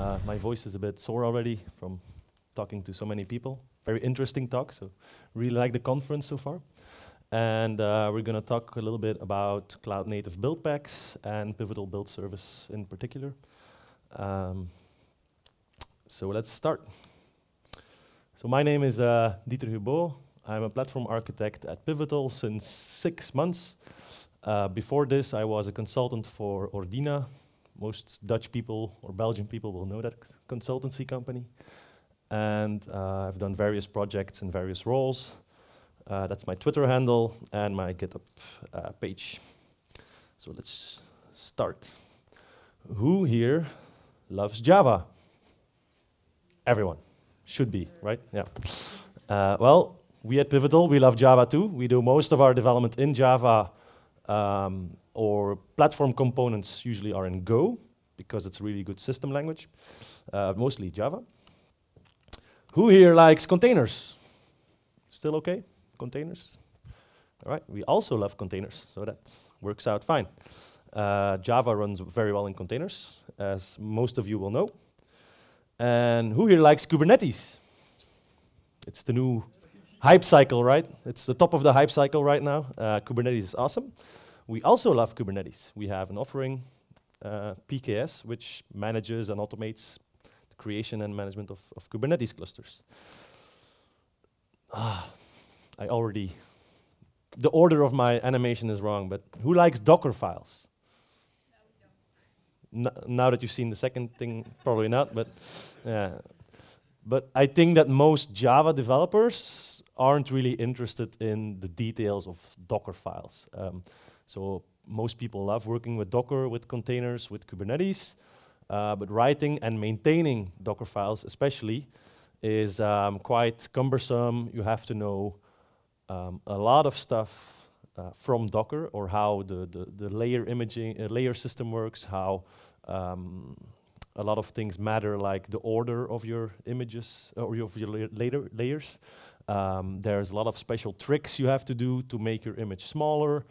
Uh, my voice is a bit sore already from talking to so many people. Very interesting talk, so really like the conference so far. And uh, we're going to talk a little bit about cloud native build packs and Pivotal Build Service in particular. Um, so let's start. So my name is uh, Dieter Hubo. I'm a platform architect at Pivotal since six months. Uh, before this, I was a consultant for Ordina, most Dutch people or Belgian people will know that consultancy company. And uh, I've done various projects in various roles. Uh, that's my Twitter handle and my GitHub uh, page. So let's start. Who here loves Java? Everyone. Should be, right? Yeah. Uh, well, we at Pivotal, we love Java too. We do most of our development in Java um, or platform components usually are in Go because it's a really good system language, uh, mostly Java. Who here likes containers? Still okay? Containers? All right, we also love containers, so that works out fine. Uh, Java runs very well in containers, as most of you will know. And who here likes Kubernetes? It's the new hype cycle, right? It's the top of the hype cycle right now. Uh, Kubernetes is awesome. We also love Kubernetes. We have an offering, uh, PKS, which manages and automates the creation and management of, of Kubernetes clusters. Ah, I already, the order of my animation is wrong, but who likes Docker files? No, now that you've seen the second thing, probably not, but yeah. But I think that most Java developers aren't really interested in the details of Docker files. Um, so most people love working with Docker, with containers, with Kubernetes, uh, but writing and maintaining Docker files especially is um, quite cumbersome. You have to know um, a lot of stuff uh, from Docker or how the, the, the layer imaging, uh, layer system works, how um, a lot of things matter, like the order of your images uh, or your, your later layers. Um, there's a lot of special tricks you have to do to make your image smaller.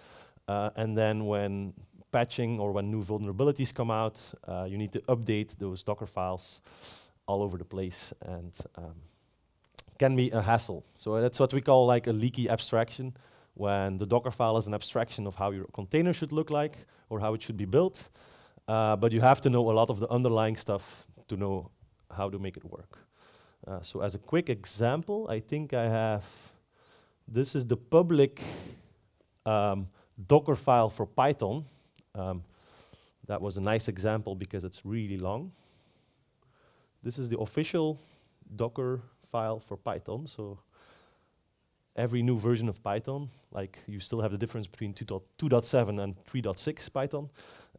Uh, and then when patching or when new vulnerabilities come out, uh, you need to update those Docker files all over the place and um, can be a hassle. So that's what we call like a leaky abstraction, when the Docker file is an abstraction of how your container should look like or how it should be built. Uh, but you have to know a lot of the underlying stuff to know how to make it work. Uh, so as a quick example, I think I have, this is the public um, Docker file for Python. Um, that was a nice example because it's really long. This is the official Docker file for Python. So every new version of Python, like you still have the difference between 2.7 and 3.6 Python,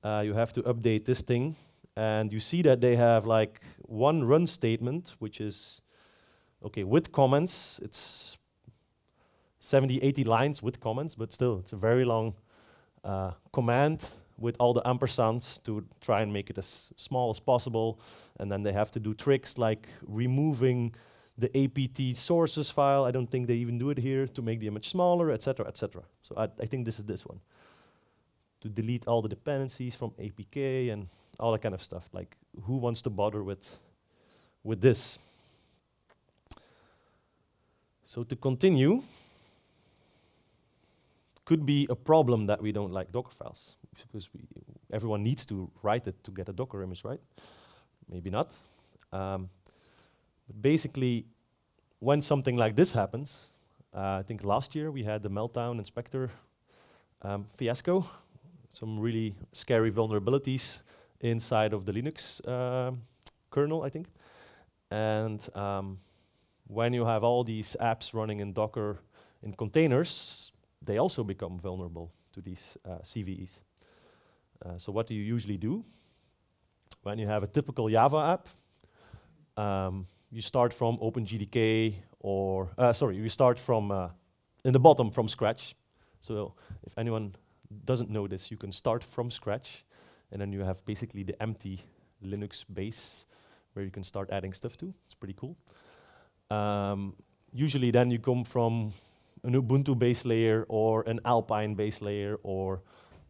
uh, you have to update this thing. And you see that they have like one run statement, which is, okay, with comments, it's 70, 80 lines with comments, but still, it's a very long uh, command with all the ampersands to try and make it as small as possible. And then they have to do tricks like removing the apt sources file. I don't think they even do it here to make the image smaller, etc., etc. So I, I think this is this one. To delete all the dependencies from APK and all that kind of stuff. Like, who wants to bother with, with this? So to continue, could be a problem that we don't like Docker files because we, everyone needs to write it to get a Docker image, right? Maybe not. Um, but basically, when something like this happens, uh, I think last year we had the Meltdown Inspector um, fiasco, some really scary vulnerabilities inside of the Linux uh, kernel, I think. And um, when you have all these apps running in Docker in containers, they also become vulnerable to these uh, CVEs. Uh, so what do you usually do? When you have a typical Java app, um, you start from OpenGDK or, uh, sorry, you start from, uh, in the bottom from scratch. So if anyone doesn't know this, you can start from scratch and then you have basically the empty Linux base where you can start adding stuff to. It's pretty cool. Um, usually then you come from an Ubuntu base layer or an Alpine base layer or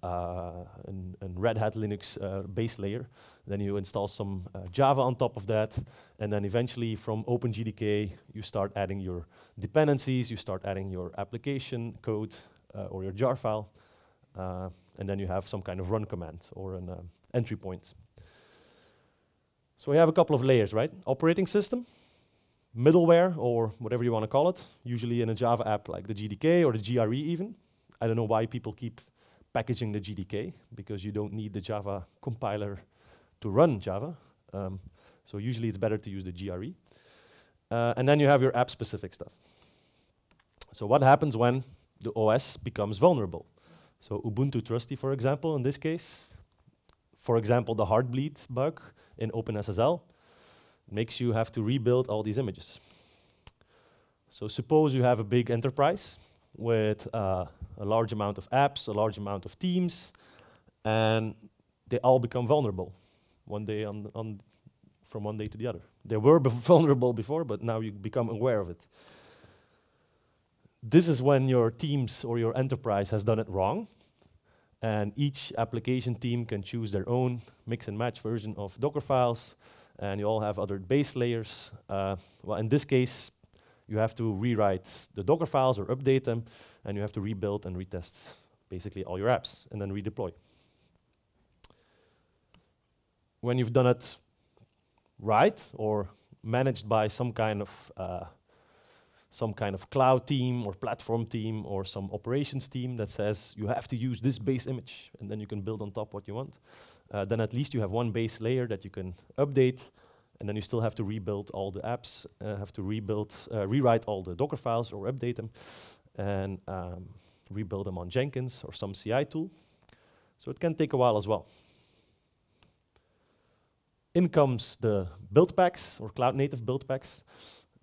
uh, an, an, Red Hat Linux uh, base layer. Then you install some uh, Java on top of that. And then eventually from OpenGDK, you start adding your dependencies, you start adding your application code uh, or your jar file. Uh, and then you have some kind of run command or an uh, entry point. So we have a couple of layers, right? Operating system, middleware or whatever you want to call it, usually in a Java app like the GDK or the GRE even. I don't know why people keep packaging the GDK because you don't need the Java compiler to run Java. Um, so usually it's better to use the GRE. Uh, and then you have your app-specific stuff. So what happens when the OS becomes vulnerable? So Ubuntu Trusty, for example, in this case, for example, the Heartbleed bug in OpenSSL, makes you have to rebuild all these images. So suppose you have a big enterprise with uh, a large amount of apps, a large amount of teams, and they all become vulnerable one day on, on from one day to the other. They were vulnerable before, but now you become aware of it. This is when your teams or your enterprise has done it wrong, and each application team can choose their own mix and match version of Docker files, and you all have other base layers. Uh, well, in this case, you have to rewrite the Docker files or update them, and you have to rebuild and retest basically all your apps, and then redeploy. When you've done it right, or managed by some kind of uh, some kind of cloud team or platform team or some operations team that says you have to use this base image and then you can build on top what you want uh, then at least you have one base layer that you can update, and then you still have to rebuild all the apps, uh, have to rebuild, uh, rewrite all the Docker files or update them, and um, rebuild them on Jenkins or some CI tool. So it can take a while as well. In comes the build packs or cloud native build packs.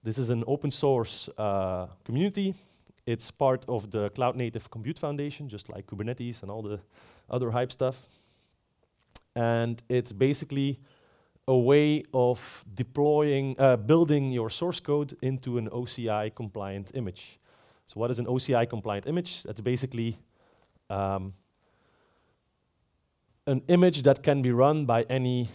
This is an open source uh, community. It's part of the Cloud Native Compute Foundation, just like Kubernetes and all the other hype stuff and it's basically a way of deploying, uh, building your source code into an OCI compliant image. So what is an OCI compliant image? That's basically um, an image that can be run by any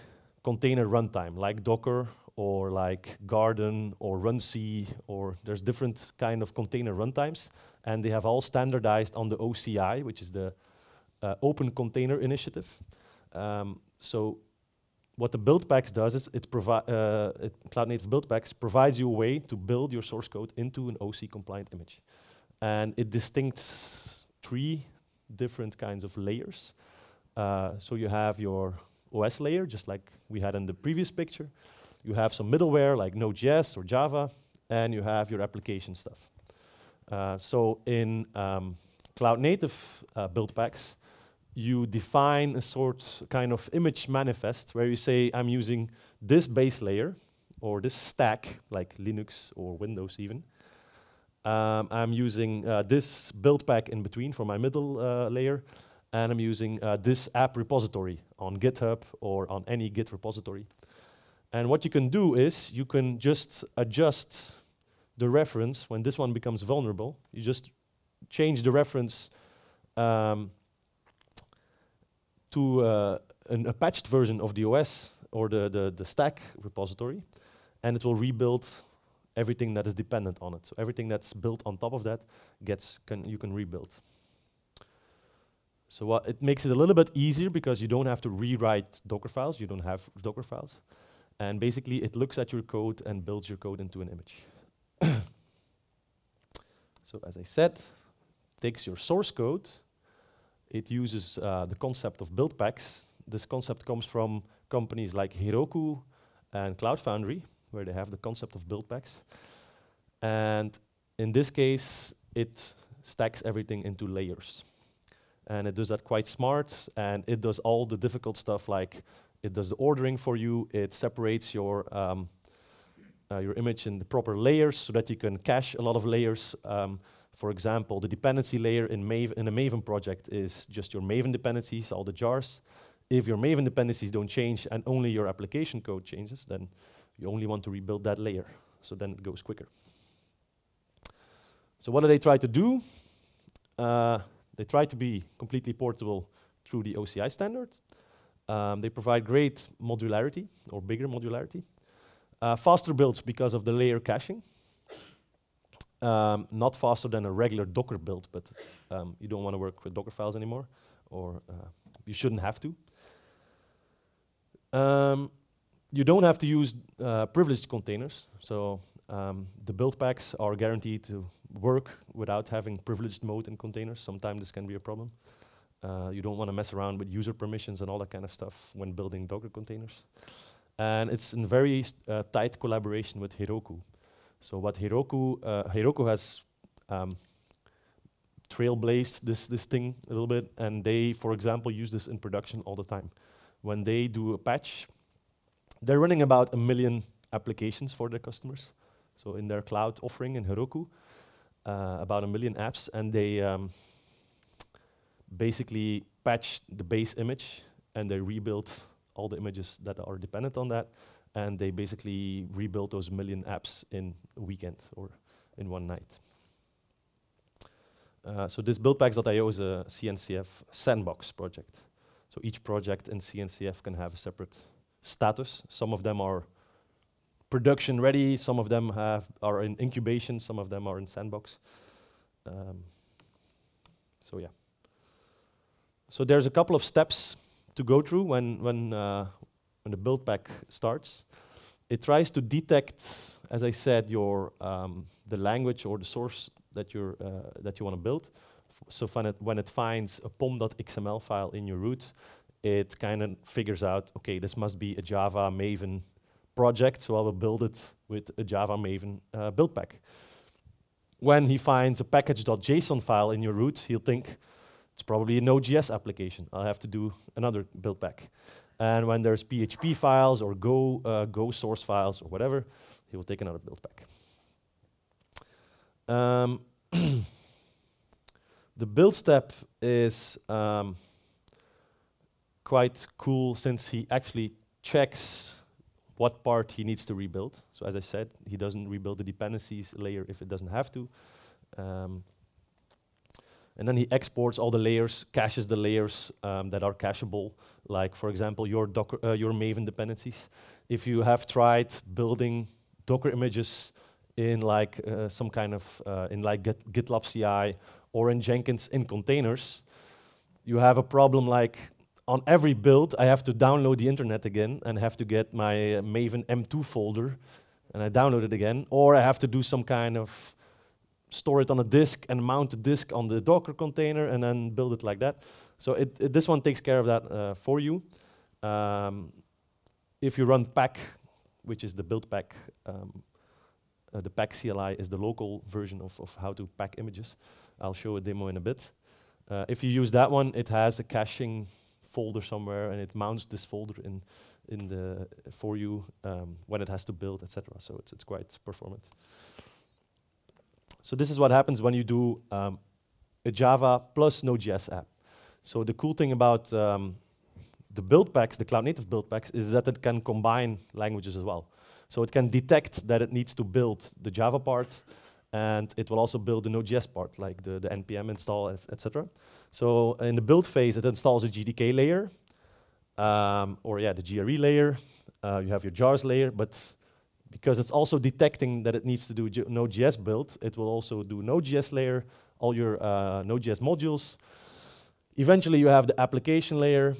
container runtime, like Docker or like Garden or RunC, or there's different kind of container runtimes, and they have all standardized on the OCI, which is the uh, Open Container Initiative. Um, so what the build packs does is it, provides uh, cloud native build packs provides you a way to build your source code into an OC compliant image, and it distincts three different kinds of layers. Uh, so you have your OS layer, just like we had in the previous picture. You have some middleware like Node.js or Java, and you have your application stuff. Uh, so in um, cloud native uh, build packs, you define a sort kind of image manifest where you say, I'm using this base layer or this stack, like Linux or Windows even. Um, I'm using uh, this build pack in between for my middle uh, layer, and I'm using uh, this app repository on GitHub or on any Git repository. And what you can do is you can just adjust the reference when this one becomes vulnerable. You just change the reference um, to uh, an, a patched version of the OS or the, the, the stack repository, and it will rebuild everything that is dependent on it. So everything that's built on top of that gets can you can rebuild. So uh, it makes it a little bit easier because you don't have to rewrite Docker files. You don't have Docker files. And basically, it looks at your code and builds your code into an image. so as I said, takes your source code, it uses uh, the concept of build packs. This concept comes from companies like Heroku and Cloud Foundry, where they have the concept of build packs. And in this case, it stacks everything into layers. And it does that quite smart, and it does all the difficult stuff like it does the ordering for you, it separates your, um, uh, your image in the proper layers so that you can cache a lot of layers. Um, for example, the dependency layer in, Maven, in a Maven project is just your Maven dependencies, all the jars. If your Maven dependencies don't change and only your application code changes, then you only want to rebuild that layer. So then it goes quicker. So what do they try to do? Uh, they try to be completely portable through the OCI standard. Um, they provide great modularity or bigger modularity. Uh, faster builds because of the layer caching um, not faster than a regular Docker build, but um, you don't want to work with Docker files anymore, or uh, you shouldn't have to. Um, you don't have to use uh, privileged containers, so um, the build packs are guaranteed to work without having privileged mode in containers. Sometimes this can be a problem. Uh, you don't want to mess around with user permissions and all that kind of stuff when building Docker containers. And it's in very uh, tight collaboration with Heroku, so what Heroku, uh, Heroku has um, trailblazed this, this thing a little bit, and they, for example, use this in production all the time. When they do a patch, they're running about a million applications for their customers. So in their cloud offering in Heroku, uh, about a million apps, and they um, basically patch the base image, and they rebuild all the images that are dependent on that, and they basically rebuilt those million apps in a weekend or in one night. Uh, so this buildpacks.io is a CNCF sandbox project. So each project in CNCF can have a separate status. Some of them are production ready, some of them have are in incubation, some of them are in sandbox. Um, so yeah. So there's a couple of steps to go through when when uh, when the build pack starts, it tries to detect, as I said, your um, the language or the source that you're uh, that you want to build. So when it, when it finds a pom.xml file in your root, it kind of figures out, okay, this must be a Java Maven project, so I will build it with a Java Maven uh, build pack. When he finds a package.json file in your root, he'll think, it's probably a Node.js application. I'll have to do another build pack. And when there's PHP files or Go, uh, Go source files or whatever, he will take another build pack. Um, the build step is um, quite cool since he actually checks what part he needs to rebuild. So as I said, he doesn't rebuild the dependencies layer if it doesn't have to. Um, and then he exports all the layers, caches the layers um, that are cacheable, like, for example, your, Docker, uh, your Maven dependencies. If you have tried building Docker images in like uh, some kind of, uh, in like GitLab CI or in Jenkins in containers, you have a problem like on every build, I have to download the internet again and have to get my Maven M2 folder and I download it again, or I have to do some kind of store it on a disk and mount the disk on the Docker container and then build it like that. So it, it, this one takes care of that uh, for you. Um, if you run pack, which is the build pack, um, uh, the pack CLI is the local version of, of how to pack images. I'll show a demo in a bit. Uh, if you use that one, it has a caching folder somewhere and it mounts this folder in, in the for you um, when it has to build, etc. So it's, it's quite performant. So this is what happens when you do um, a Java plus Node.js app. So the cool thing about um, the build packs, the cloud native build packs, is that it can combine languages as well. So it can detect that it needs to build the Java part, and it will also build the Node.js part, like the, the npm install, etc. So in the build phase, it installs a GDK layer, um, or yeah, the GRE layer. Uh, you have your jars layer, but because it's also detecting that it needs to do Node.js build. It will also do Node.js layer, all your uh, Node.js modules. Eventually, you have the application layer.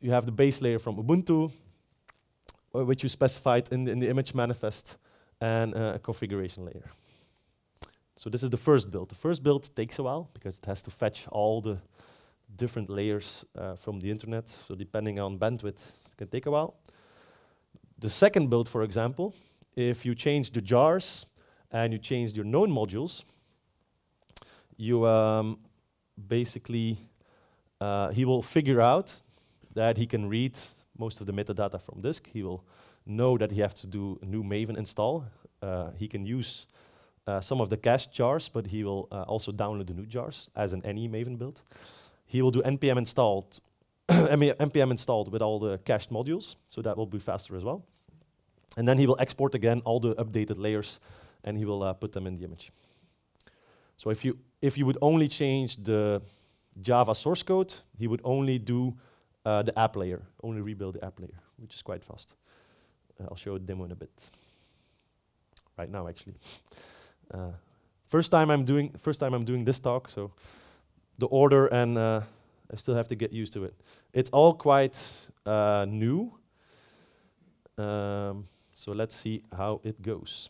You have the base layer from Ubuntu, uh, which you specified in the, in the image manifest, and uh, a configuration layer. So this is the first build. The first build takes a while because it has to fetch all the different layers uh, from the internet. So depending on bandwidth, it can take a while. The second build, for example, if you change the jars and you change your known modules, you um, basically, uh, he will figure out that he can read most of the metadata from disk. He will know that he has to do a new Maven install. Uh, he can use uh, some of the cache jars, but he will uh, also download the new jars as an any Maven build. He will do npm install npm installed with all the cached modules, so that will be faster as well. And then he will export again all the updated layers, and he will uh, put them in the image. So if you if you would only change the Java source code, he would only do uh, the app layer, only rebuild the app layer, which is quite fast. Uh, I'll show a demo in a bit. Right now, actually. Uh, first time I'm doing first time I'm doing this talk, so the order and uh, I still have to get used to it. It's all quite uh, new. Um, so let's see how it goes.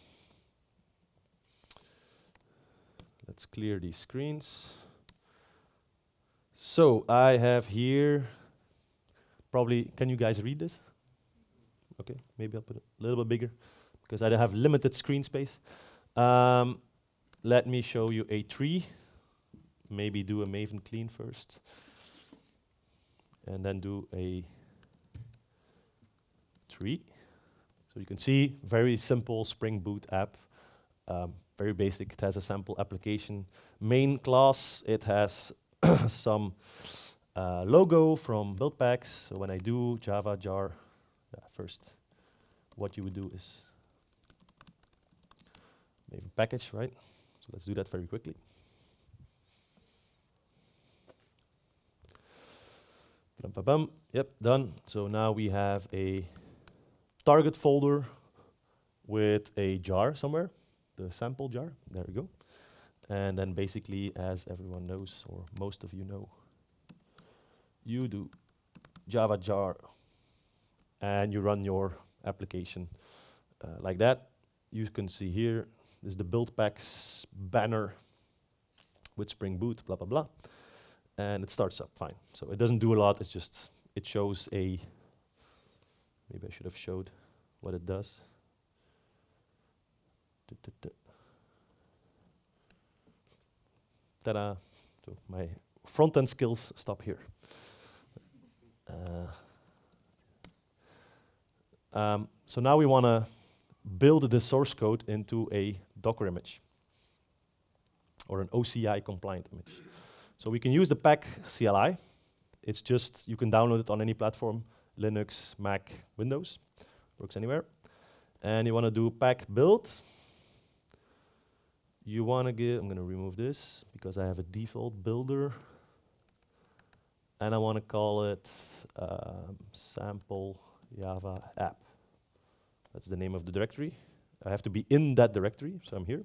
Let's clear these screens. So I have here probably, can you guys read this? Okay, maybe I'll put it a little bit bigger because I have limited screen space. Um, let me show you a tree. Maybe do a Maven clean first and then do a tree. So you can see very simple Spring Boot app, um, very basic. It has a sample application main class. It has some uh, logo from build packs. So when I do Java jar first, what you would do is maybe package, right? So let's do that very quickly. Bum, bum, bum. Yep, done. So now we have a target folder with a jar somewhere, the sample jar. There we go. And then basically, as everyone knows, or most of you know, you do Java jar and you run your application uh, like that. You can see here is the build packs banner with Spring Boot, blah, blah, blah and it starts up fine. So it doesn't do a lot, it just, it shows a, maybe I should have showed what it does. Ta-da! So my front-end skills stop here. Uh, um, so now we want to build the source code into a Docker image or an OCI compliant image. So we can use the pack CLI. It's just, you can download it on any platform, Linux, Mac, Windows, works anywhere. And you want to do pack build. You want to give, I'm going to remove this because I have a default builder. And I want to call it um, sample Java app. That's the name of the directory. I have to be in that directory, so I'm here.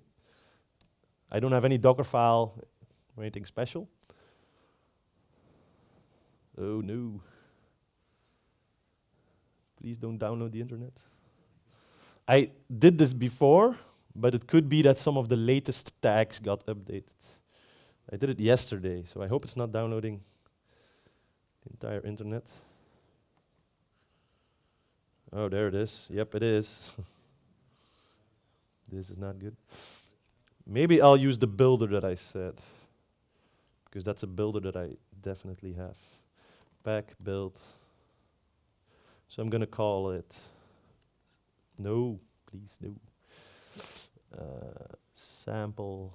I don't have any Docker file or anything special. Oh no. Please don't download the internet. I did this before, but it could be that some of the latest tags got updated. I did it yesterday, so I hope it's not downloading the entire internet. Oh, there it is. Yep, it is. this is not good. Maybe I'll use the builder that I said, because that's a builder that I definitely have back build. So I'm going to call it, no, please no, uh, sample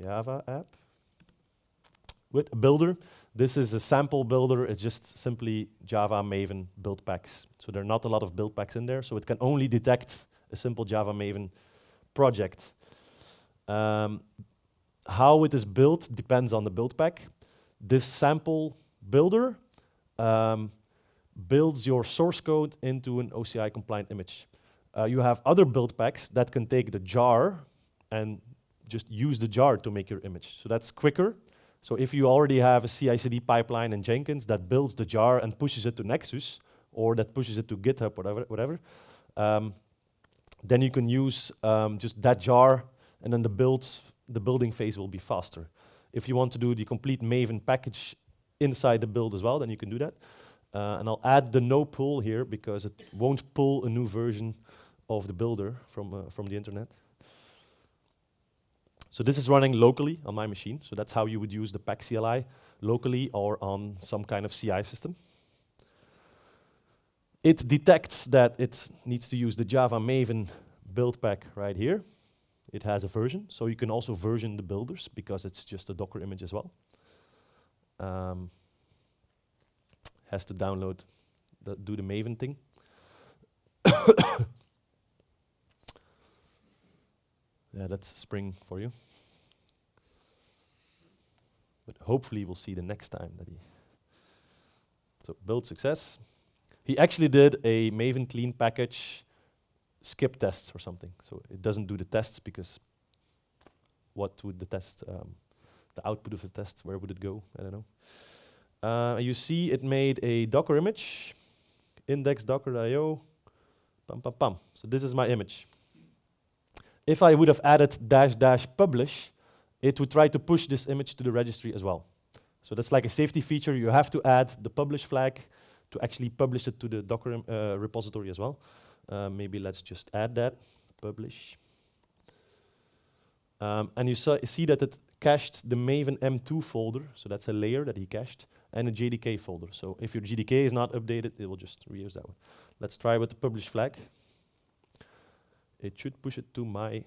Java app with a builder. This is a sample builder. It's just simply Java Maven build packs. So there are not a lot of build packs in there. So it can only detect a simple Java Maven project. Um, how it is built depends on the build pack. This sample builder um, builds your source code into an OCI compliant image. Uh, you have other build packs that can take the jar and just use the jar to make your image. So that's quicker. So if you already have a CI/CD pipeline in Jenkins that builds the jar and pushes it to Nexus, or that pushes it to GitHub, whatever, whatever, um, then you can use um, just that jar, and then the build, the building phase will be faster. If you want to do the complete Maven package inside the build as well, then you can do that. Uh, and I'll add the no pull here because it won't pull a new version of the builder from, uh, from the internet. So this is running locally on my machine. So that's how you would use the pack CLI locally or on some kind of CI system. It detects that it needs to use the Java Maven build pack right here. It has a version, so you can also version the builders because it's just a Docker image as well um, has to download, the, do the Maven thing. yeah, that's spring for you. But hopefully we'll see the next time that he. So build success. He actually did a Maven clean package skip tests or something. So it doesn't do the tests because what would the test um, the output of the test, where would it go? I don't know. Uh, you see it made a Docker image, index docker.io, pam, pam, pam. So this is my image. If I would have added dash dash publish, it would try to push this image to the registry as well. So that's like a safety feature. You have to add the publish flag to actually publish it to the Docker uh, repository as well. Uh, maybe let's just add that, publish. Um, and you see that it cached the Maven M2 folder, so that's a layer that he cached, and a JDK folder. So if your JDK is not updated, it will just reuse that one. Let's try with the publish flag. It should push it to my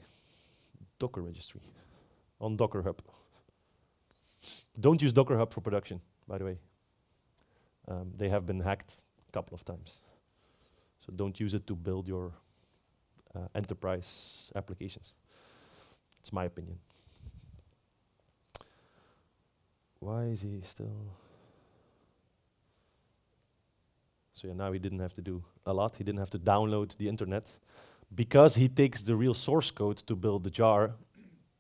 Docker registry on Docker Hub. Don't use Docker Hub for production, by the way. Um, they have been hacked a couple of times. So don't use it to build your uh, enterprise applications. It's my opinion. Why is he still? So yeah, now he didn't have to do a lot. He didn't have to download the internet. Because he takes the real source code to build the jar,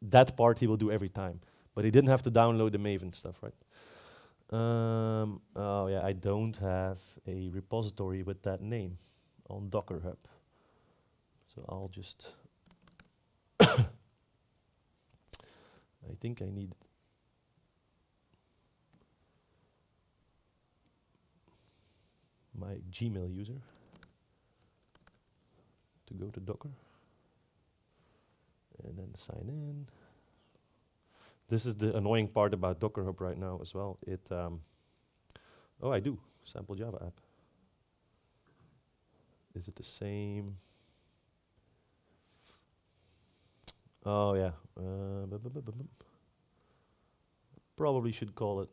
that part he will do every time. But he didn't have to download the Maven stuff, right? Um, oh yeah, I don't have a repository with that name on Docker Hub. So I'll just... I think I need my Gmail user to go to Docker and then sign in. This is the annoying part about Docker Hub right now as well. It um, oh, I do sample Java app. Is it the same? Oh yeah, uh, probably should call it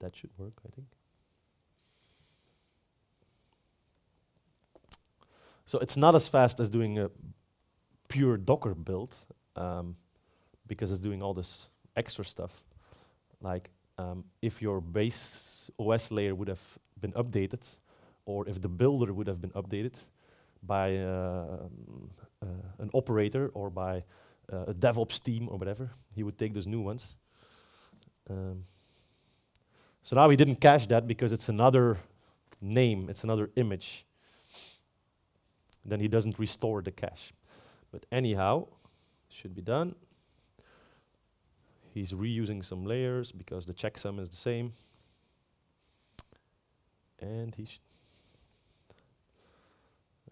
that should work, I think. So it's not as fast as doing a pure Docker build um, because it's doing all this extra stuff. Like um, if your base OS layer would have been updated, or if the builder would have been updated by uh, um, uh, an operator or by uh, a DevOps team or whatever, he would take those new ones. Um, so now he didn't cache that because it's another name, it's another image. Then he doesn't restore the cache. But anyhow, should be done. He's reusing some layers because the checksum is the same. And he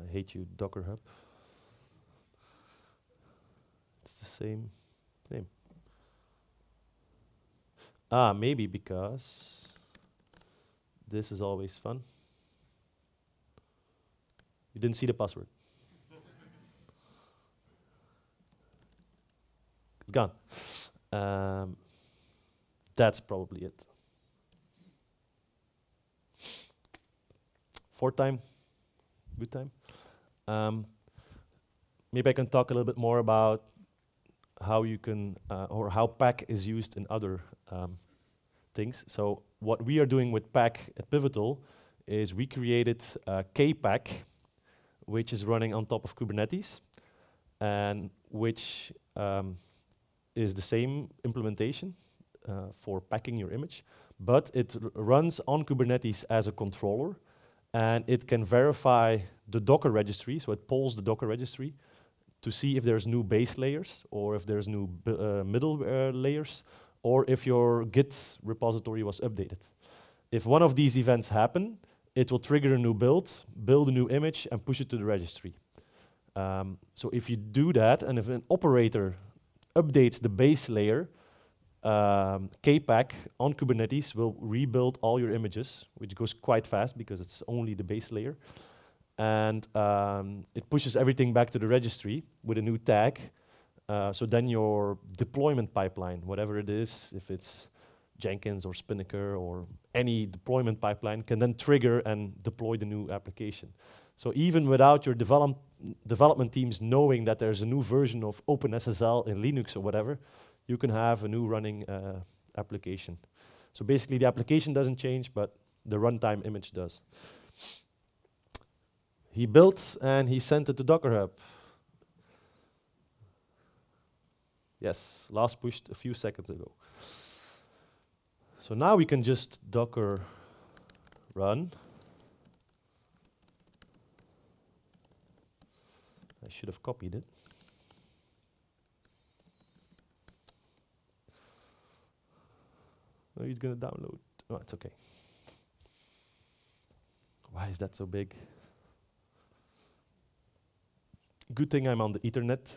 I hate you, Docker Hub. It's the same name. Ah, maybe because this is always fun. You didn't see the password. it's gone. Um, that's probably it. Fourth time, good time. Um, maybe I can talk a little bit more about how you can uh, or how pack is used in other um, things. So what we are doing with pack at Pivotal is we created uh, KPack, which is running on top of Kubernetes, and which um, is the same implementation uh, for packing your image, but it runs on Kubernetes as a controller, and it can verify the Docker registry, so it pulls the Docker registry to see if there's new base layers or if there's new uh, middle uh, layers or if your Git repository was updated. If one of these events happen, it will trigger a new build, build a new image, and push it to the registry. Um, so if you do that, and if an operator updates the base layer, um, KPack on Kubernetes will rebuild all your images, which goes quite fast because it's only the base layer. And um, it pushes everything back to the registry with a new tag uh, so then your deployment pipeline, whatever it is, if it's Jenkins or Spinnaker or any deployment pipeline, can then trigger and deploy the new application. So even without your develop development teams knowing that there's a new version of OpenSSL in Linux or whatever, you can have a new running uh, application. So basically the application doesn't change, but the runtime image does. He built and he sent it to Docker Hub. Yes, last pushed a few seconds ago. So now we can just docker run. I should have copied it. No, he's going to download. Oh, it's okay. Why is that so big? Good thing I'm on the Ethernet.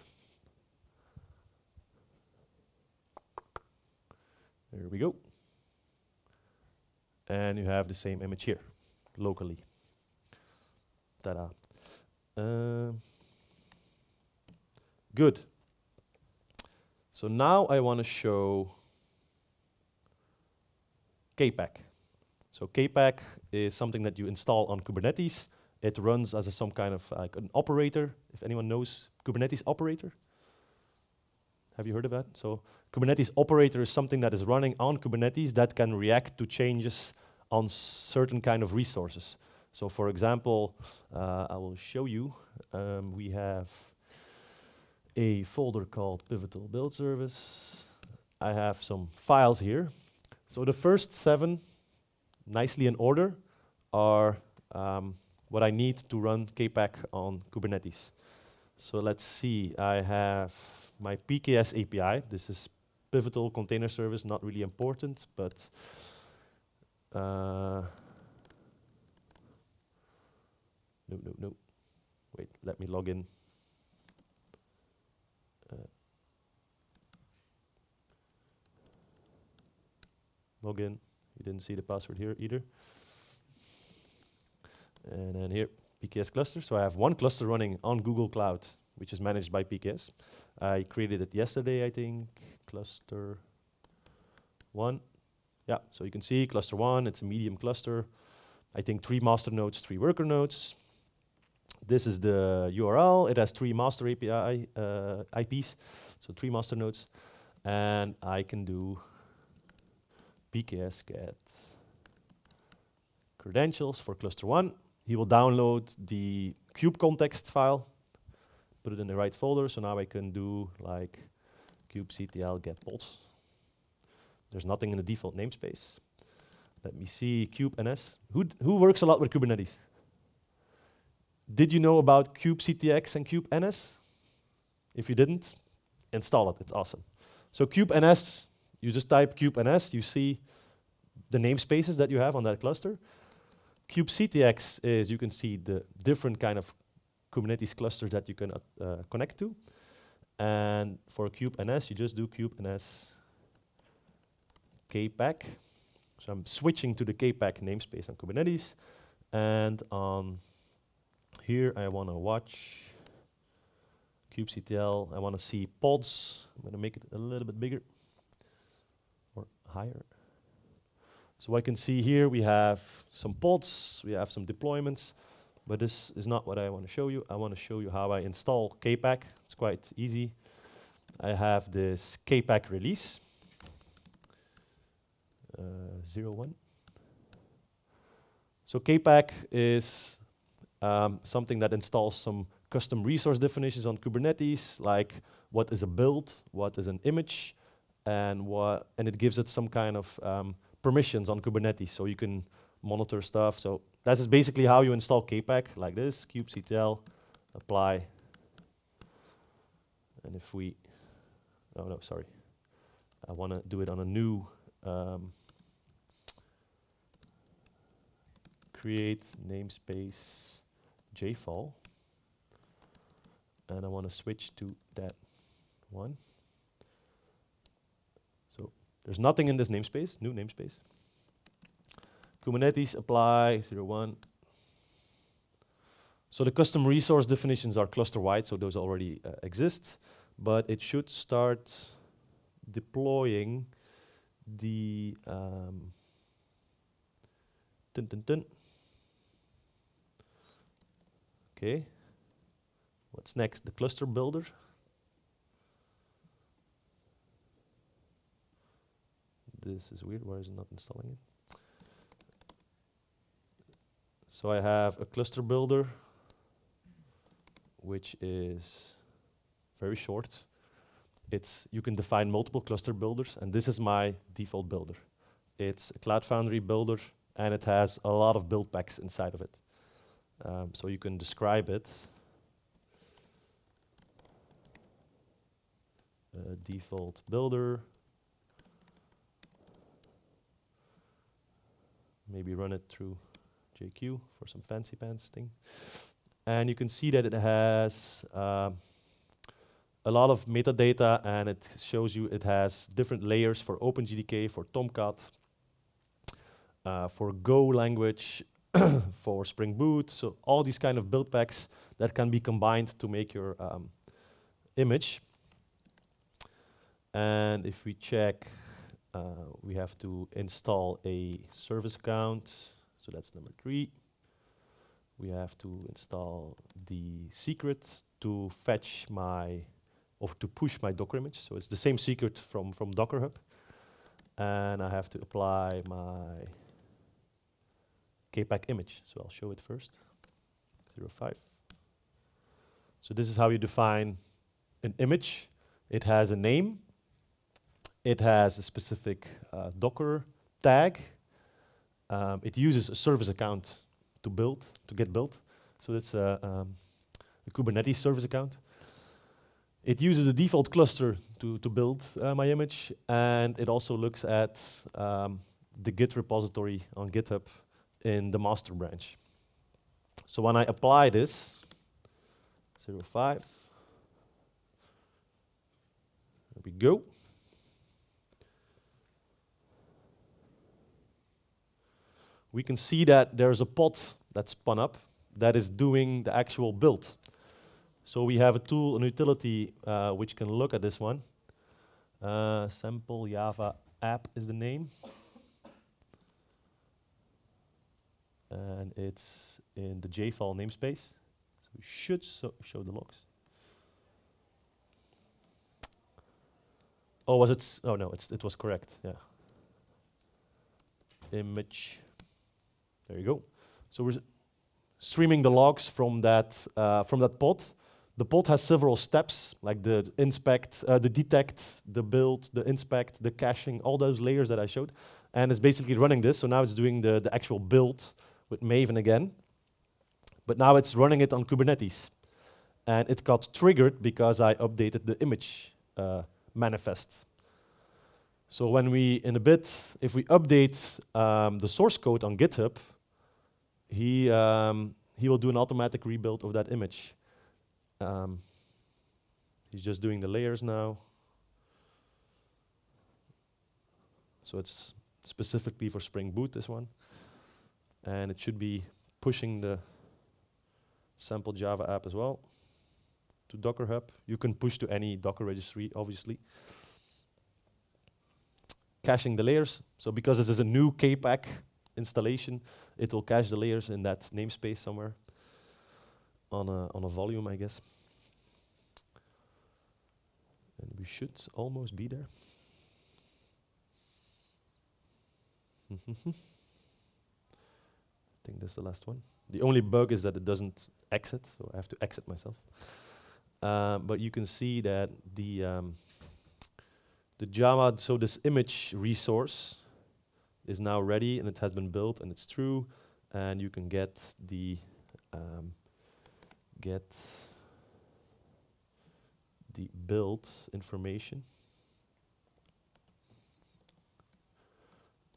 There we go. And you have the same image here, locally. Ta-da. Um, good. So now I want to show KPack. So KPack is something that you install on Kubernetes. It runs as a, some kind of like an operator, if anyone knows Kubernetes operator. Have you heard of that? So Kubernetes operator is something that is running on Kubernetes that can react to changes on certain kind of resources. So for example, uh, I will show you, um, we have a folder called pivotal build service. I have some files here. So the first seven, nicely in order, are um, what I need to run KPAC on Kubernetes. So let's see, I have my PKS API. This is pivotal container service, not really important, but uh, no, no, no. Wait, let me log in. Uh, log in. You didn't see the password here either. And then here, PKS cluster. So I have one cluster running on Google Cloud, which is managed by PKS. I created it yesterday, I think, cluster one. Yeah, so you can see cluster one, it's a medium cluster. I think three master nodes, three worker nodes. This is the URL. It has three master API uh, IPs, so three master nodes. And I can do pks get credentials for cluster one. He will download the kube context file put it in the right folder. So now I can do like kubectl get pods. There's nothing in the default namespace. Let me see kubeNS. Who, who works a lot with Kubernetes? Did you know about kubectx and kubeNS? If you didn't, install it. It's awesome. So kubeNS, you just type kubeNS. You see the namespaces that you have on that cluster. kubectx is, you can see the different kind of Kubernetes clusters that you can uh, connect to. And for kubeNS, you just do kubeNS kpack. So I'm switching to the kpack namespace on Kubernetes. And on um, here, I want to watch kubectl. I want to see pods. I'm going to make it a little bit bigger or higher. So I can see here we have some pods, we have some deployments. But this is not what I want to show you. I want to show you how I install KPack. It's quite easy. I have this KPack release, uh, So KPack is um, something that installs some custom resource definitions on Kubernetes, like what is a build, what is an image, and what and it gives it some kind of um, permissions on Kubernetes, so you can monitor stuff. So this is basically how you install Kpack, like this, kubectl, apply. And if we, oh no, sorry. I want to do it on a new, um, create namespace jfall. And I want to switch to that one. So there's nothing in this namespace, new namespace. Kubernetes apply 01. So the custom resource definitions are cluster-wide, so those already uh, exist, but it should start deploying the um, dun dun dun. Okay. What's next? The cluster builder. This is weird. Why is it not installing it? So I have a cluster builder, which is very short. It's you can define multiple cluster builders, and this is my default builder. It's a Cloud Foundry builder, and it has a lot of build packs inside of it. Um, so you can describe it. default builder. Maybe run it through JQ for some fancy pants thing. And you can see that it has um, a lot of metadata and it shows you it has different layers for OpenGDK, for Tomcat, uh, for Go language, for Spring Boot. So all these kind of build packs that can be combined to make your um, image. And if we check, uh, we have to install a service account. So that's number three. We have to install the secret to fetch my, or to push my Docker image. So it's the same secret from, from Docker Hub. And I have to apply my KPAC image. So I'll show it first, 05. So this is how you define an image. It has a name. It has a specific uh, Docker tag. Um, it uses a service account to build, to get built. So that's a, uh, um, a Kubernetes service account. It uses a default cluster to, to build uh, my image, and it also looks at um, the Git repository on GitHub in the master branch. So when I apply this, 05, there we go. we can see that there's a pod that's spun up that is doing the actual build. So we have a tool, an utility, uh, which can look at this one. Uh, sample Java app is the name. And it's in the JFile namespace. So we should so show the logs. Oh, was it? oh no, it's, it was correct. Yeah. Image there you go. So we're streaming the logs from that, uh, from that pod. The pod has several steps, like the inspect, uh, the detect, the build, the inspect, the caching, all those layers that I showed. And it's basically running this. So now it's doing the, the actual build with Maven again. But now it's running it on Kubernetes. And it got triggered because I updated the image uh, manifest. So when we, in a bit, if we update um, the source code on GitHub, he, um, he will do an automatic rebuild of that image. Um, he's just doing the layers now. So it's specifically for Spring Boot, this one. And it should be pushing the sample Java app as well to Docker Hub. You can push to any Docker registry, obviously. Caching the layers. So because this is a new K pack installation, it will cache the layers in that namespace somewhere on a, on a volume, I guess. And we should almost be there. I think that's the last one. The only bug is that it doesn't exit, so I have to exit myself. Um, but you can see that the um, the Java, so this image resource is now ready and it has been built and it's true. And you can get the um, get the build information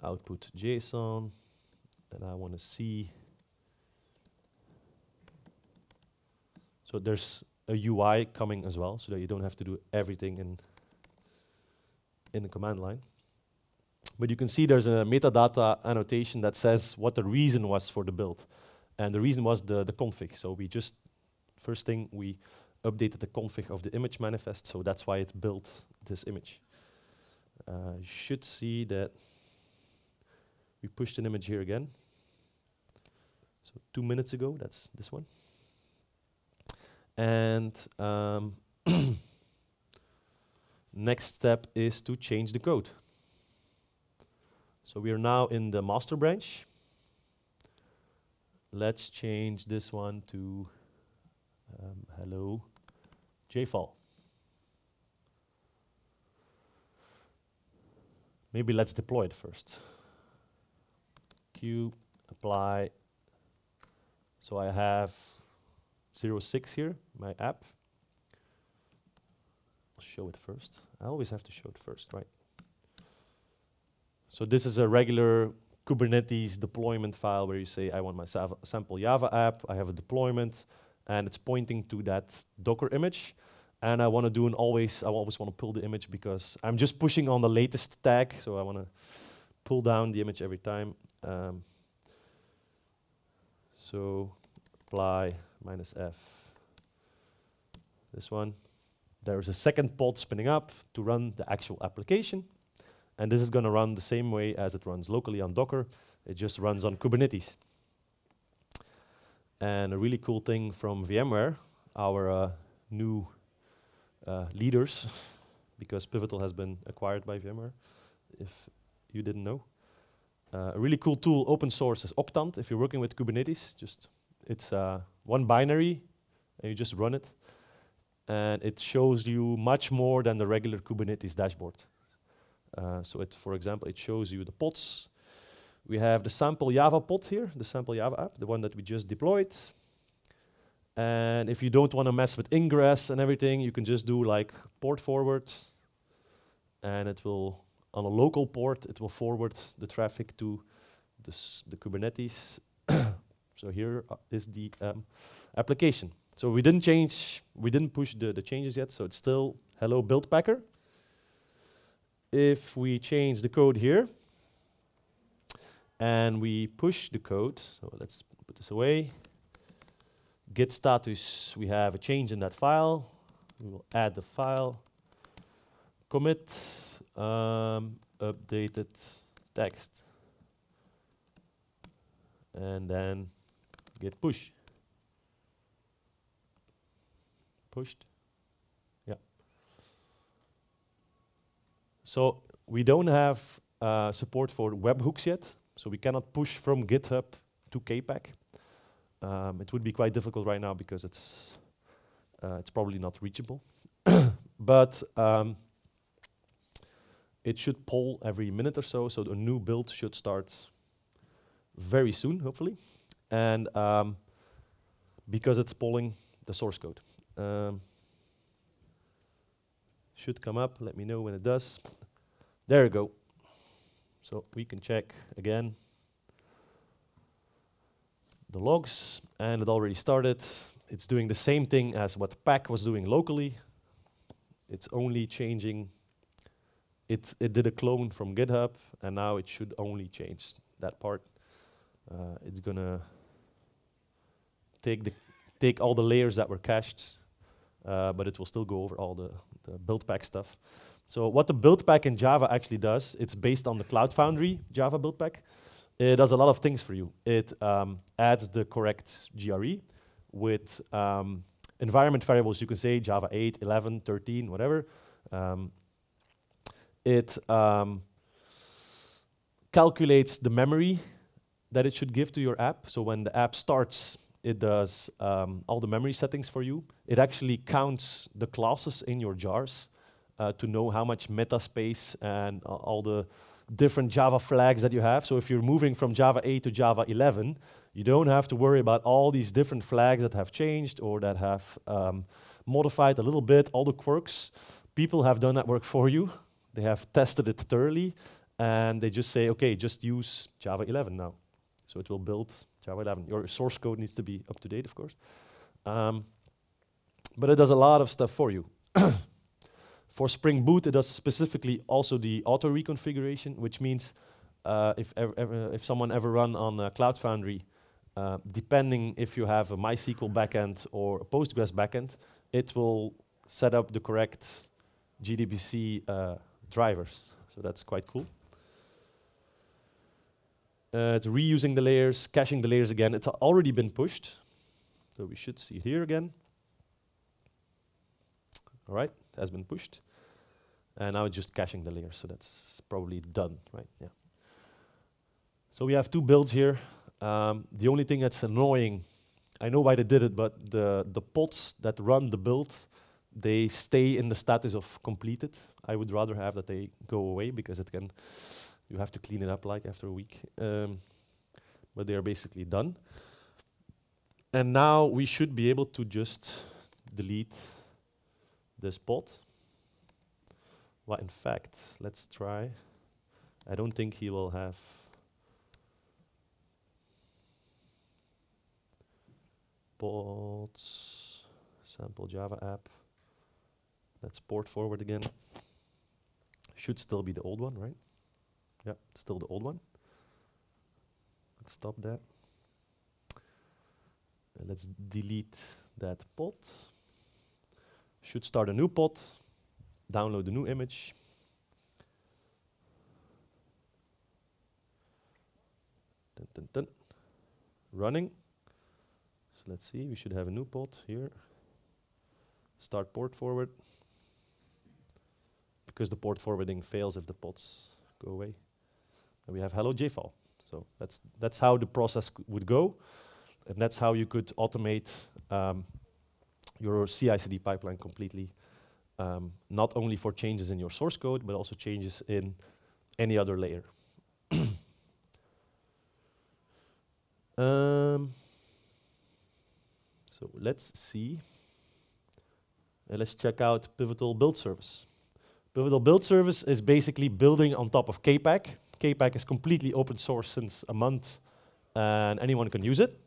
output JSON and I want to see so there's a UI coming as well so that you don't have to do everything in in the command line but you can see there's a metadata annotation that says what the reason was for the build. And the reason was the, the config. So we just, first thing, we updated the config of the image manifest. So that's why it built this image. Uh, you should see that we pushed an image here again. So two minutes ago, that's this one. And um next step is to change the code. So we are now in the master branch. Let's change this one to um, hello JFall. Maybe let's deploy it first. Q apply. So I have 06 here, my app. I'll show it first. I always have to show it first, right? So this is a regular Kubernetes deployment file where you say, I want my sample Java app, I have a deployment, and it's pointing to that Docker image. And I want to do an always, I always want to pull the image because I'm just pushing on the latest tag, so I want to pull down the image every time. Um, so apply minus F, this one. There's a second pod spinning up to run the actual application. And this is going to run the same way as it runs locally on Docker. It just runs on Kubernetes. And a really cool thing from VMware, our uh, new uh, leaders, because Pivotal has been acquired by VMware, if you didn't know. Uh, a really cool tool, open source, is Octant. If you're working with Kubernetes, just it's uh, one binary, and you just run it. And it shows you much more than the regular Kubernetes dashboard. Uh, so it, for example, it shows you the pods. We have the sample Java pod here, the sample Java app, the one that we just deployed. And if you don't want to mess with ingress and everything, you can just do like port forward, and it will, on a local port, it will forward the traffic to this, the Kubernetes. so here uh, is the um, application. So we didn't change, we didn't push the, the changes yet, so it's still hello build packer if we change the code here and we push the code, so let's put this away, git status, we have a change in that file, we will add the file, commit, um, updated text, and then git push. Pushed. So we don't have uh, support for webhooks yet, so we cannot push from GitHub to KPack. Um, it would be quite difficult right now because it's uh, it's probably not reachable. but um, it should poll every minute or so, so a new build should start very soon, hopefully. And um, because it's polling the source code. Um, should come up. Let me know when it does. There we go. So we can check again the logs, and it already started. It's doing the same thing as what pack was doing locally. It's only changing. It, it did a clone from GitHub, and now it should only change that part. Uh, it's going to take, the, take all the layers that were cached uh, but it will still go over all the, the, build pack stuff. So what the build pack in Java actually does, it's based on the Cloud Foundry Java build pack. It does a lot of things for you. It um, adds the correct GRE with um, environment variables. You can say Java 8, 11, 13, whatever. Um, it um, calculates the memory that it should give to your app. So when the app starts, it does um, all the memory settings for you. It actually counts the classes in your jars uh, to know how much meta space and uh, all the different Java flags that you have. So if you're moving from Java 8 to Java 11, you don't have to worry about all these different flags that have changed or that have um, modified a little bit, all the quirks. People have done that work for you. They have tested it thoroughly, and they just say, okay, just use Java 11 now. So it will build Java 11. Your source code needs to be up to date, of course. Um, but it does a lot of stuff for you. for Spring Boot, it does specifically also the auto reconfiguration, which means uh, if, if someone ever run on uh, Cloud Foundry, uh, depending if you have a MySQL backend or a Postgres backend, it will set up the correct GDBC uh, drivers. So that's quite cool. Uh, it's reusing the layers, caching the layers again. It's already been pushed. So we should see here again. All right, has been pushed. And now it's just caching the layers, so that's probably done, right? Yeah. So we have two builds here. Um, the only thing that's annoying, I know why they did it, but the, the pods that run the build, they stay in the status of completed. I would rather have that they go away because it can you have to clean it up like after a week. Um, but they are basically done. And now we should be able to just delete this pod. Well, in fact, let's try. I don't think he will have pods, sample Java app. Let's port forward again. Should still be the old one, right? Yeah, still the old one. Let's stop that. Uh, let's delete that pod. Should start a new pod, download the new image. Dun, dun, dun. Running. So let's see, we should have a new pod here. Start port forward. Because the port forwarding fails if the pods go away. And we have hello JFile. So that's, that's how the process would go. And that's how you could automate um, your CI/CD pipeline completely, um, not only for changes in your source code, but also changes in any other layer. um, so let's see. Uh, let's check out Pivotal Build Service. Pivotal Build Service is basically building on top of KPack KPack is completely open source since a month, and anyone can use it.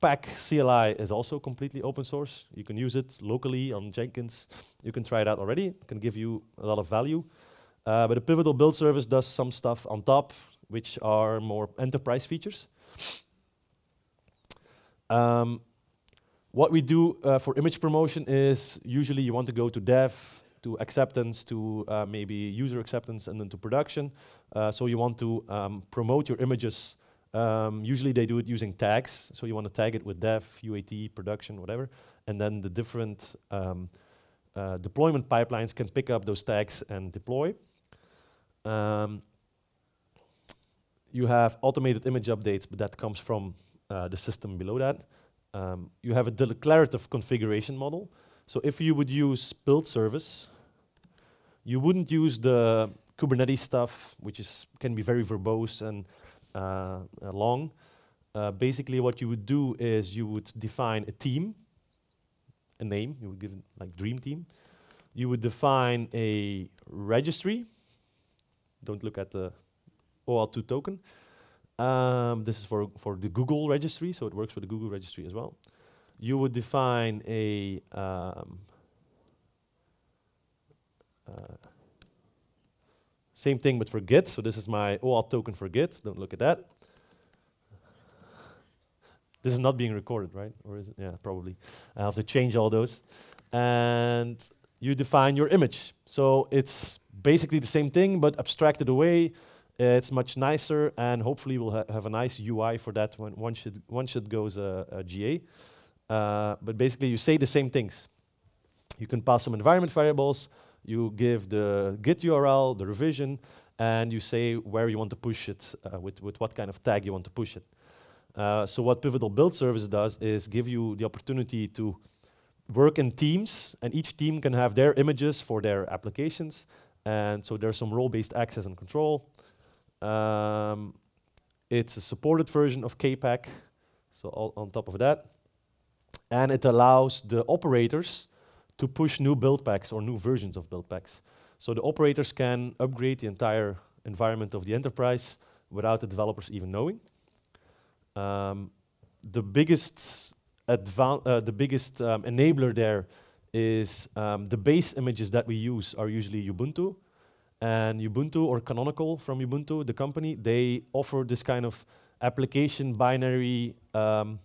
Pack CLI is also completely open source. You can use it locally on Jenkins. You can try it out already. It can give you a lot of value. Uh, but the Pivotal Build Service does some stuff on top, which are more enterprise features. Um, what we do uh, for image promotion is usually you want to go to dev, to acceptance, to uh, maybe user acceptance, and then to production. Uh, so you want to um, promote your images. Um, usually they do it using tags. So you want to tag it with dev, UAT, production, whatever. And then the different um, uh, deployment pipelines can pick up those tags and deploy. Um, you have automated image updates, but that comes from uh, the system below that. Um, you have a declarative configuration model. So if you would use build service, you wouldn't use the Kubernetes stuff, which is can be very verbose and uh, uh, long. Uh, basically, what you would do is you would define a team, a name. You would give like dream team. You would define a registry. Don't look at the OAuth2 token. Um, this is for for the Google registry, so it works for the Google registry as well. You would define a um, uh, same thing with forget. So this is my OAuth token for Git. Don't look at that. This is not being recorded, right? Or is it? Yeah, probably. I have to change all those. And you define your image. So it's basically the same thing, but abstracted away. it's much nicer, and hopefully we'll ha have a nice UI for that when once it, once it goes uh, GA. but basically, you say the same things. You can pass some environment variables, you give the git URL, the revision, and you say where you want to push it, uh, with, with what kind of tag you want to push it. Uh, so what Pivotal Build Service does is give you the opportunity to work in teams, and each team can have their images for their applications, and so there's some role-based access and control. Um, it's a supported version of KPack, so on top of that. And it allows the operators to push new build packs or new versions of build packs. So the operators can upgrade the entire environment of the enterprise without the developers even knowing. Um, the biggest, uh, the biggest um, enabler there is um, the base images that we use are usually Ubuntu. And Ubuntu or Canonical from Ubuntu, the company, they offer this kind of application binary um,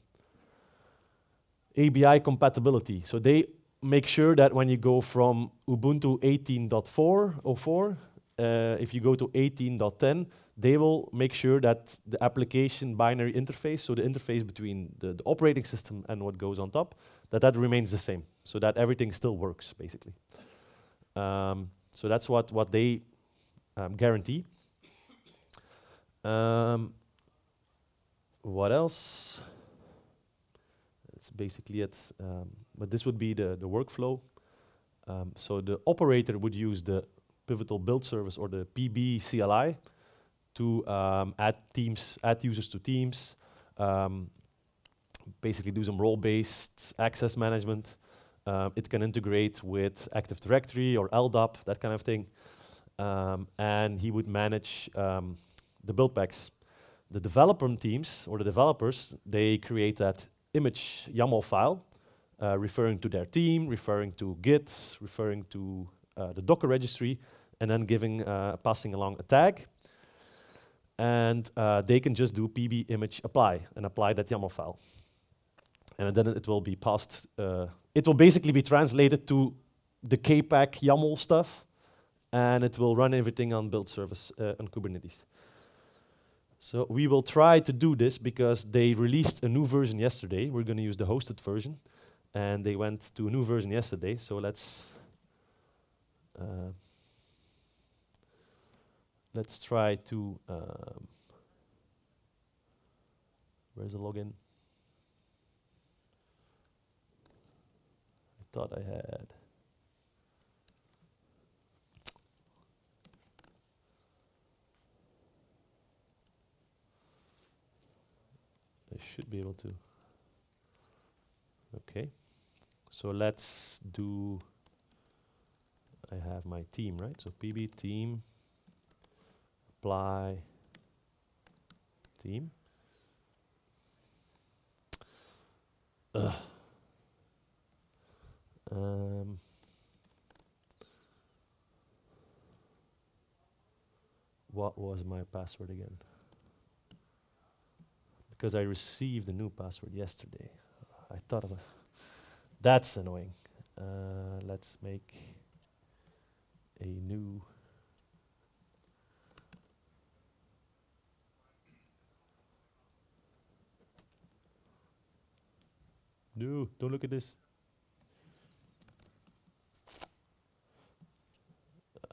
ABI compatibility. So they make sure that when you go from Ubuntu 18.4.04, uh, if you go to 18.10, they will make sure that the application binary interface, so the interface between the, the, operating system and what goes on top, that that remains the same, so that everything still works, basically. Um, so that's what, what they um, guarantee. Um, what else? basically it. Um, but this would be the, the workflow. Um, so the operator would use the pivotal build service or the PB CLI to um, add teams, add users to teams, um, basically do some role-based access management. Um, it can integrate with Active Directory or LDAP, that kind of thing. Um, and he would manage the build packs the development teams or the developers, they create that image YAML file, uh, referring to their team, referring to Git, referring to uh, the Docker registry, and then giving uh, passing along a tag. And uh, they can just do pb image apply and apply that YAML file. And then it will be passed. Uh, it will basically be translated to the KPAC YAML stuff, and it will run everything on build service on Kubernetes. So we will try to do this because they released a new version yesterday. We're going to use the hosted version. And they went to a new version yesterday. So let's uh, let's try to um, where's the login? I thought I had should be able to. Okay, so let's do. I have my team, right? So PB team, apply team. Ugh. Um, what was my password again? because I received a new password yesterday. I thought about that's annoying. Uh, let's make a new No, don't look at this.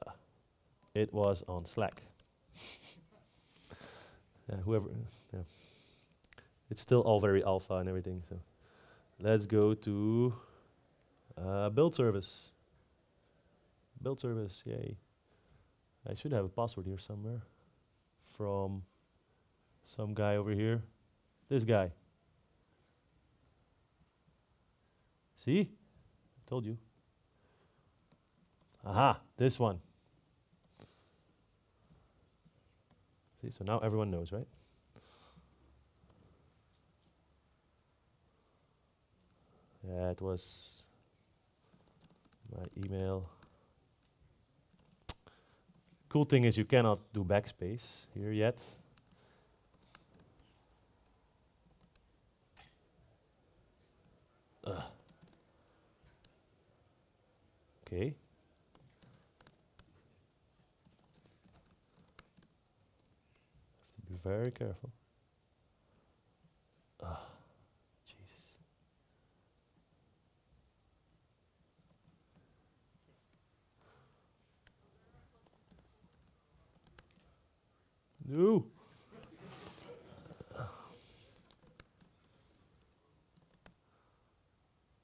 Uh, it was on Slack. uh, whoever, yeah it's still all very alpha and everything. So let's go to uh, build service. Build service, yay. I should have a password here somewhere from some guy over here. This guy. See? I told you. Aha, this one. See, so now everyone knows, right? That was my email. Cool thing is you cannot do backspace here yet. Okay. Have to be very careful. No.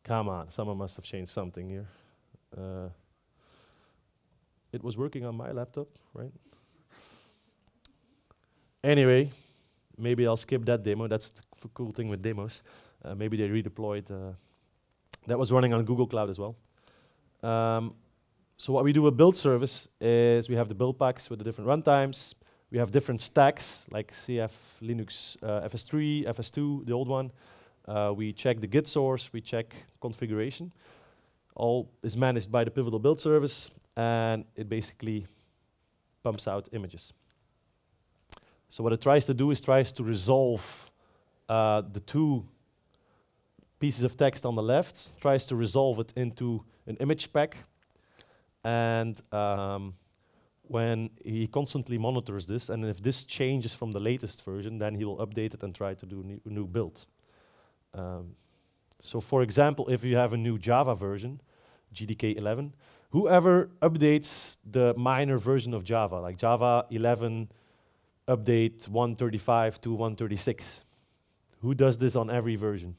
Come on, someone must have changed something here. Uh, it was working on my laptop, right? anyway, maybe I'll skip that demo. That's the cool thing with demos. Uh, maybe they redeployed. Uh, that was running on Google Cloud as well. Um, so what we do with build service is we have the build packs with the different runtimes. We have different stacks like CF, Linux, uh, FS3, FS2, the old one. Uh, we check the Git source, we check configuration. All is managed by the Pivotal Build Service, and it basically pumps out images. So what it tries to do is tries to resolve uh, the two pieces of text on the left, tries to resolve it into an image pack, and um, when he constantly monitors this, and if this changes from the latest version, then he will update it and try to do a new, new build. Um, so for example, if you have a new Java version, GDK 11, whoever updates the minor version of Java, like Java 11 update 135 to 136, who does this on every version?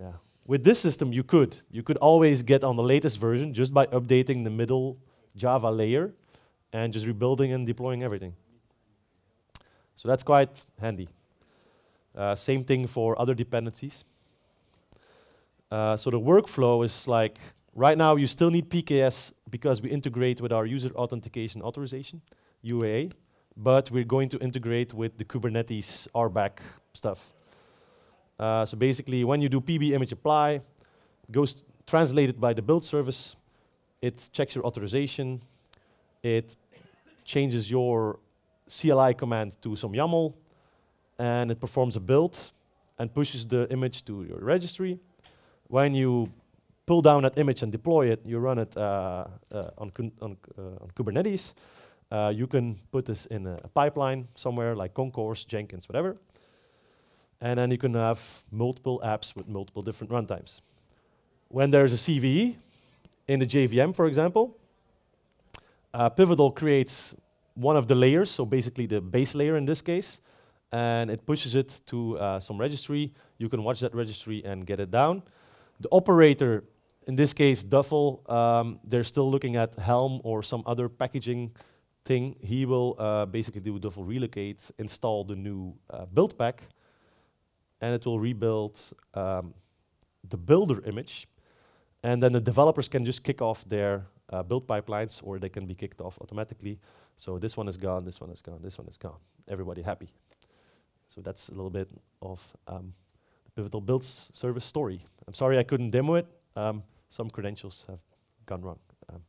Yeah. With this system, you could. You could always get on the latest version just by updating the middle Java layer, and just rebuilding and deploying everything. So that's quite handy. Uh, same thing for other dependencies. Uh, so the workflow is like, right now you still need PKS because we integrate with our user authentication authorization, UAA, but we're going to integrate with the Kubernetes RBAC stuff. Uh, so basically, when you do PB image apply, goes translated by the build service, it checks your authorization, it changes your CLI command to some YAML, and it performs a build and pushes the image to your registry. When you pull down that image and deploy it, you run it uh, uh, on, on, uh, on, Kubernetes. Uh, you can put this in a, a, pipeline somewhere like Concourse, Jenkins, whatever. And then you can have multiple apps with multiple different runtimes. When there's a CVE in the JVM, for example, uh, Pivotal creates one of the layers, so basically the base layer in this case, and it pushes it to uh, some registry. You can watch that registry and get it down. The operator, in this case, Duffel, um, they're still looking at Helm or some other packaging thing. He will uh, basically do Duffel relocate, install the new uh, build pack, and it will rebuild um, the builder image. And then the developers can just kick off their uh, build pipelines or they can be kicked off automatically. So this one is gone, this one is gone, this one is gone. Everybody happy. So that's a little bit of um, the Pivotal build service story. I'm sorry I couldn't demo it. Um, some credentials have gone wrong. Um,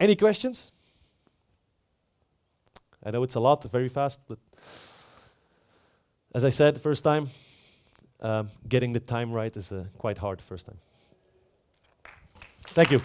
any questions? I know it's a lot, very fast, but as I said, first time, um, getting the time right is uh, quite hard first time. Thank you.